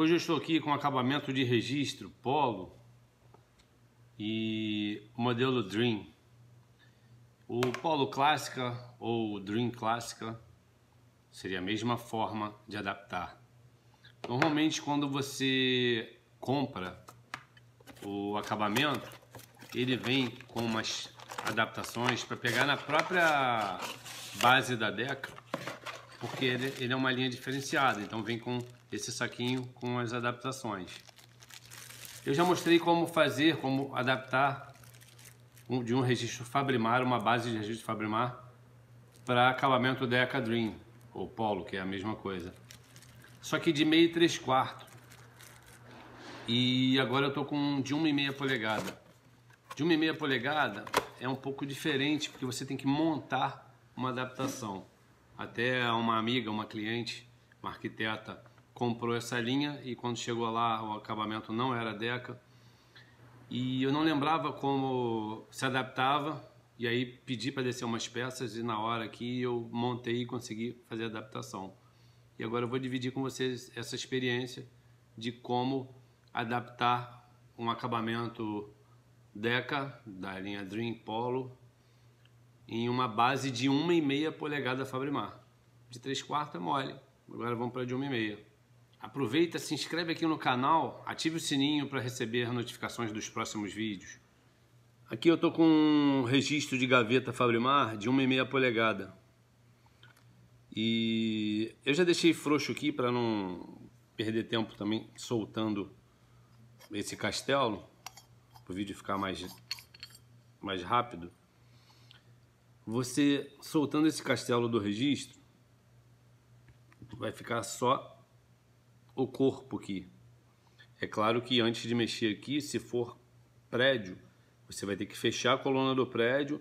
Hoje eu estou aqui com acabamento de registro Polo e modelo Dream. O Polo Clássica ou Dream Clássica seria a mesma forma de adaptar. Normalmente quando você compra o acabamento, ele vem com umas adaptações para pegar na própria base da Deca, porque ele, ele é uma linha diferenciada, então vem com esse saquinho com as adaptações. Eu já mostrei como fazer, como adaptar de um registro Fabrimar, uma base de registro Fabrimar, para acabamento Deca Dream, ou Polo, que é a mesma coisa. Só que de meio e três quartos. E agora eu estou com de uma e meia polegada. De uma e meia polegada é um pouco diferente, porque você tem que montar uma adaptação. Até uma amiga, uma cliente, uma arquiteta, comprou essa linha e quando chegou lá o acabamento não era Deca. E eu não lembrava como se adaptava e aí pedi para descer umas peças e na hora que eu montei e consegui fazer a adaptação. E agora eu vou dividir com vocês essa experiência de como adaptar um acabamento Deca da linha Dream Polo em uma base de 1,5 polegada Fabrimar. De 3 quartos é mole, agora vamos para de 1,5. Aproveita, se inscreve aqui no canal, ative o sininho para receber notificações dos próximos vídeos. Aqui eu estou com um registro de gaveta Fabrimar de 1,5 polegada. E eu já deixei frouxo aqui para não perder tempo também soltando esse castelo, para o vídeo ficar mais, mais rápido. Você soltando esse castelo do registro, vai ficar só o corpo aqui. É claro que antes de mexer aqui, se for prédio, você vai ter que fechar a coluna do prédio,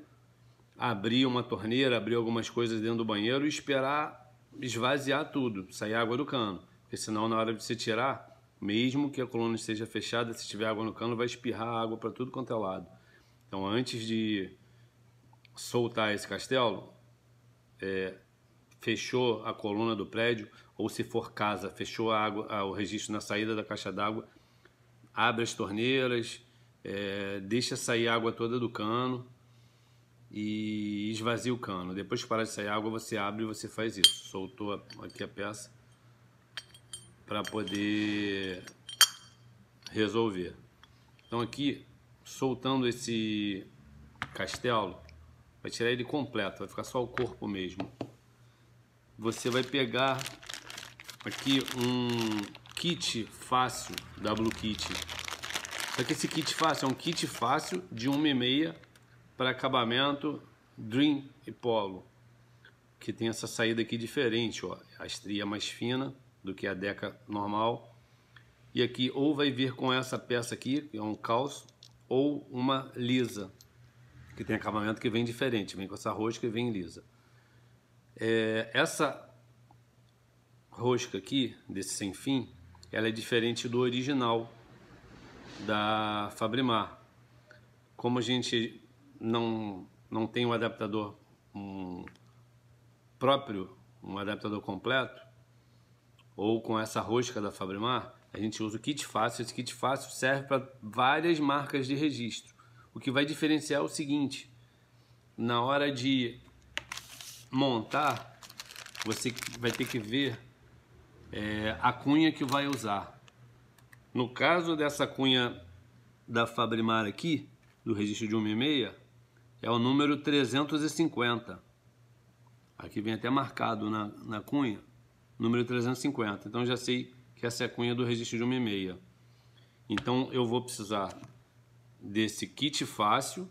abrir uma torneira, abrir algumas coisas dentro do banheiro e esperar esvaziar tudo, sair água do cano. Porque senão, na hora de você tirar, mesmo que a coluna esteja fechada, se tiver água no cano, vai espirrar água para tudo quanto é lado. Então, antes de soltar esse castelo, é, fechou a coluna do prédio, ou se for casa, fechou a água, o registro na saída da caixa d'água, abre as torneiras, é, deixa sair a água toda do cano e esvazia o cano. Depois que parar de sair água, você abre e você faz isso. Soltou aqui a peça para poder resolver. Então aqui, soltando esse castelo, vai tirar ele completo, vai ficar só o corpo mesmo você vai pegar aqui um kit fácil da Blue Kit. Só que esse kit fácil é um kit fácil de 1,6 para acabamento Dream e Polo, que tem essa saída aqui diferente, ó, a estria é mais fina do que a deca normal. E aqui ou vai vir com essa peça aqui, que é um calço, ou uma lisa, que tem acabamento que vem diferente, vem com essa rosca e vem lisa. É, essa rosca aqui, desse sem fim, ela é diferente do original da Fabrimar. Como a gente não, não tem um adaptador um próprio, um adaptador completo, ou com essa rosca da Fabrimar, a gente usa o kit fácil. Esse kit fácil serve para várias marcas de registro. O que vai diferenciar é o seguinte: na hora de montar, você vai ter que ver é, a cunha que vai usar. No caso dessa cunha da Fabrimar aqui, do registro de 1,6, é o número 350. Aqui vem até marcado na, na cunha, número 350. Então já sei que essa é a cunha do registro de 1,6. Então eu vou precisar desse kit fácil,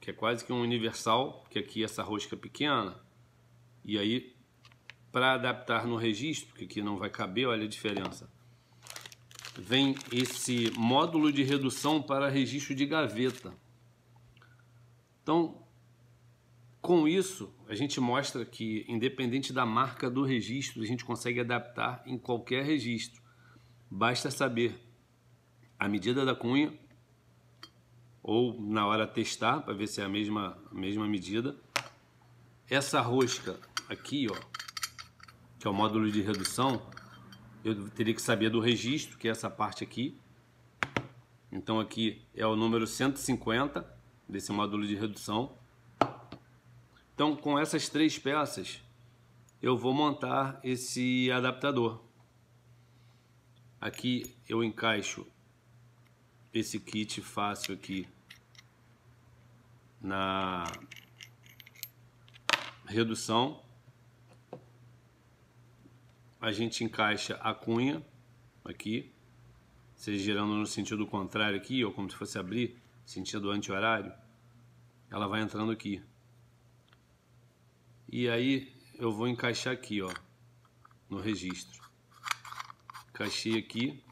que é quase que um universal, porque aqui essa rosca é pequena, e aí para adaptar no registro, porque aqui não vai caber, olha a diferença, vem esse módulo de redução para registro de gaveta. Então, com isso, a gente mostra que, independente da marca do registro, a gente consegue adaptar em qualquer registro. Basta saber a medida da cunha ou na hora testar para ver se é a mesma, a mesma medida. Essa rosca aqui, ó, que é o módulo de redução, eu teria que saber do registro, que é essa parte aqui. Então aqui é o número 150 desse módulo de redução. Então com essas três peças eu vou montar esse adaptador. Aqui eu encaixo esse kit fácil aqui na redução, a gente encaixa a cunha aqui, seja girando no sentido contrário aqui, ou como se fosse abrir, sentido anti-horário, ela vai entrando aqui. E aí eu vou encaixar aqui, ó, no registro. Encaixei aqui,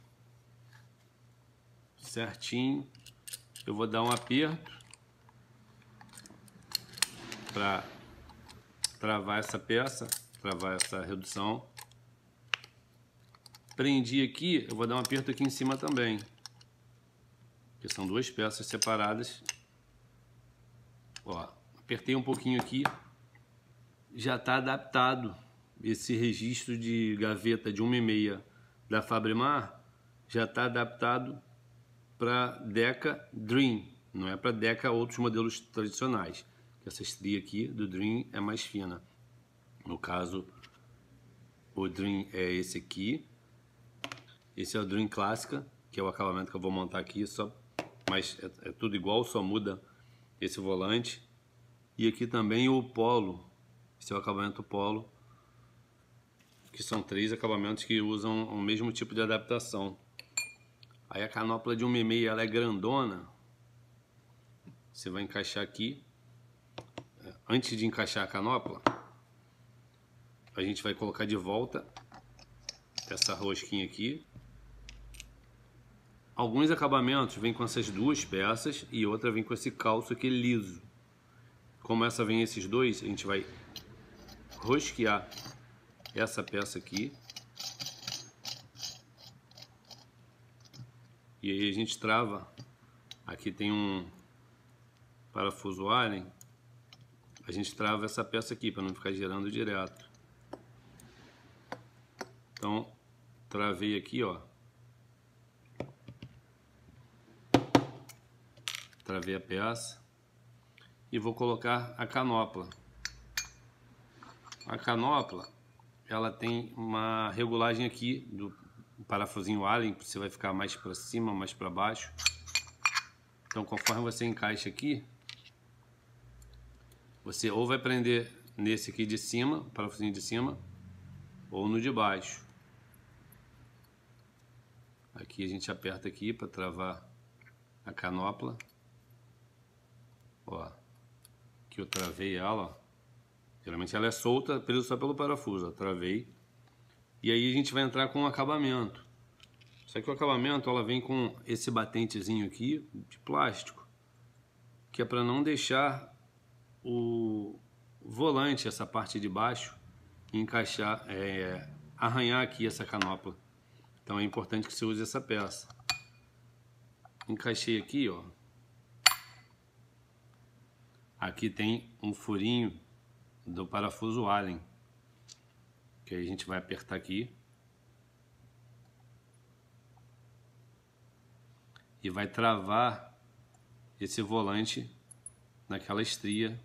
certinho. Eu vou dar um aperto para travar essa peça, travar essa redução. Prendi aqui, eu vou dar um aperto aqui em cima também. Porque são duas peças separadas. Ó, apertei um pouquinho aqui. Já está adaptado esse registro de gaveta de 1,5 da Fabrimar. Já está adaptado para Deca Dream, não é para Deca outros modelos tradicionais essa estria aqui do Dream é mais fina. No caso, o Dream é esse aqui. Esse é o Dream Clássica, que é o acabamento que eu vou montar aqui, só, mas é, é tudo igual, só muda esse volante. E aqui também o Polo, esse é o acabamento Polo, que são três acabamentos que usam o mesmo tipo de adaptação. Aí a canopla de 1,5 ela é grandona, você vai encaixar aqui antes de encaixar a canopla, a gente vai colocar de volta essa rosquinha aqui. Alguns acabamentos vêm com essas duas peças e outra vem com esse calço aqui liso. Como essa vem esses dois, a gente vai rosquear essa peça aqui. E aí a gente trava. Aqui tem um parafuso Allen a gente trava essa peça aqui para não ficar girando direto. Então, travei aqui, ó. Travei a peça e vou colocar a canopla. A canopla, ela tem uma regulagem aqui do parafusinho Allen, você vai ficar mais para cima, mais para baixo. Então, conforme você encaixa aqui, você ou vai prender nesse aqui de cima, parafusinho de cima, ou no de baixo. Aqui a gente aperta aqui para travar a canopla. Ó, que eu travei ela, ó. Geralmente ela é solta, presa só pelo parafuso, ó, travei. E aí a gente vai entrar com o acabamento. Só que o acabamento ela vem com esse batentezinho aqui de plástico, que é para não deixar o volante, essa parte de baixo, encaixar, é, arranhar aqui essa canopla. Então é importante que você use essa peça. Encaixei aqui, ó. Aqui tem um furinho do parafuso Allen, que a gente vai apertar aqui. E vai travar esse volante naquela estria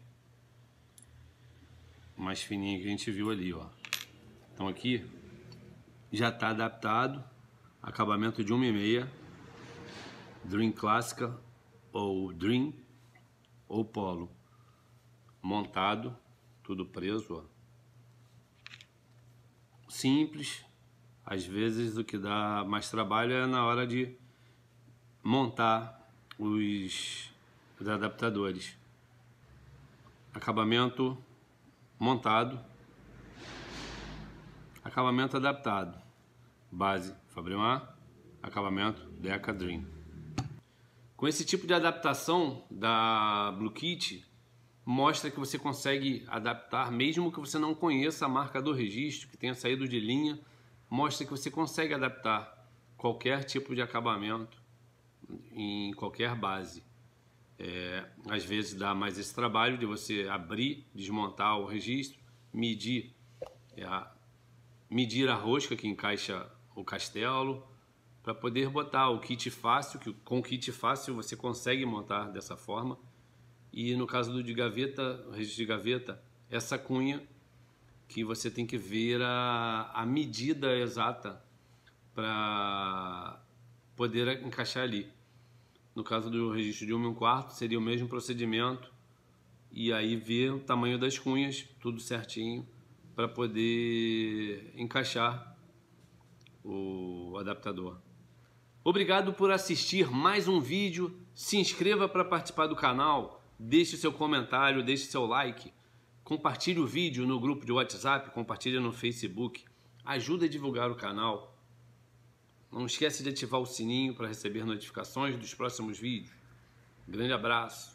mais fininha que a gente viu ali, ó. Então aqui já está adaptado, acabamento de 1,5, Dream Clássica ou Dream ou Polo, montado, tudo preso, ó. Simples, às vezes o que dá mais trabalho é na hora de montar os, os adaptadores. Acabamento montado, acabamento adaptado, base Fabrimar, acabamento Deca Dream. Com esse tipo de adaptação da Blue Kit, mostra que você consegue adaptar, mesmo que você não conheça a marca do registro, que tenha saído de linha, mostra que você consegue adaptar qualquer tipo de acabamento em qualquer base. É, às vezes dá mais esse trabalho de você abrir, desmontar o registro, medir é, a, medir a rosca que encaixa o castelo, para poder botar o kit fácil, que com o kit fácil você consegue montar dessa forma. E no caso do de gaveta, registro de gaveta, essa cunha que você tem que ver a, a medida exata para poder encaixar ali. No caso do registro de 1 e 1 quarto, seria o mesmo procedimento e aí ver o tamanho das cunhas, tudo certinho, para poder encaixar o adaptador. Obrigado por assistir mais um vídeo. Se inscreva para participar do canal, deixe seu comentário, deixe seu like, compartilhe o vídeo no grupo de WhatsApp, compartilhe no Facebook, ajuda a divulgar o canal. Não esquece de ativar o sininho para receber notificações dos próximos vídeos. Grande abraço!